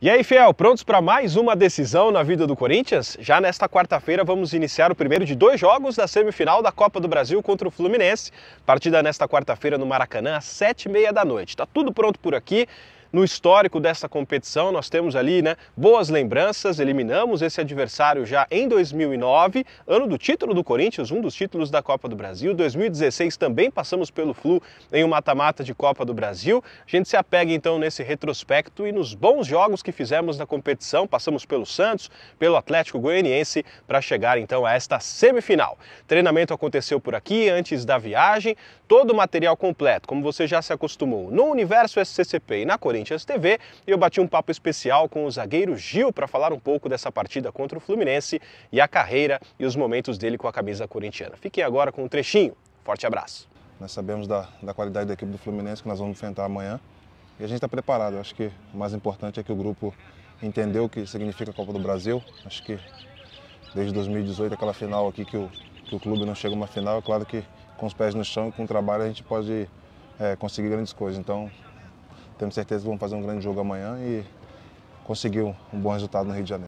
E aí, Fiel, prontos para mais uma decisão na vida do Corinthians? Já nesta quarta-feira vamos iniciar o primeiro de dois jogos da semifinal da Copa do Brasil contra o Fluminense. Partida nesta quarta-feira no Maracanã, às sete e meia da noite. Tá tudo pronto por aqui. No histórico dessa competição, nós temos ali né, boas lembranças, eliminamos esse adversário já em 2009, ano do título do Corinthians, um dos títulos da Copa do Brasil. 2016 também passamos pelo Flu em um mata-mata de Copa do Brasil. A gente se apega então nesse retrospecto e nos bons jogos que fizemos na competição. Passamos pelo Santos, pelo Atlético Goianiense para chegar então a esta semifinal. Treinamento aconteceu por aqui antes da viagem, todo o material completo, como você já se acostumou, no Universo SCCP e na Corinthians Corinthians TV e eu bati um papo especial com o zagueiro Gil para falar um pouco dessa partida contra o Fluminense e a carreira e os momentos dele com a camisa corintiana. Fiquem agora com um trechinho. Forte abraço. Nós sabemos da, da qualidade da equipe do Fluminense que nós vamos enfrentar amanhã e a gente está preparado. Eu acho que o mais importante é que o grupo entendeu o que significa a Copa do Brasil. Acho que desde 2018, aquela final aqui que o, que o clube não chega a uma final, é claro que com os pés no chão e com o trabalho a gente pode é, conseguir grandes coisas. Então, temos certeza que vamos fazer um grande jogo amanhã e conseguir um bom resultado no Rio de Janeiro.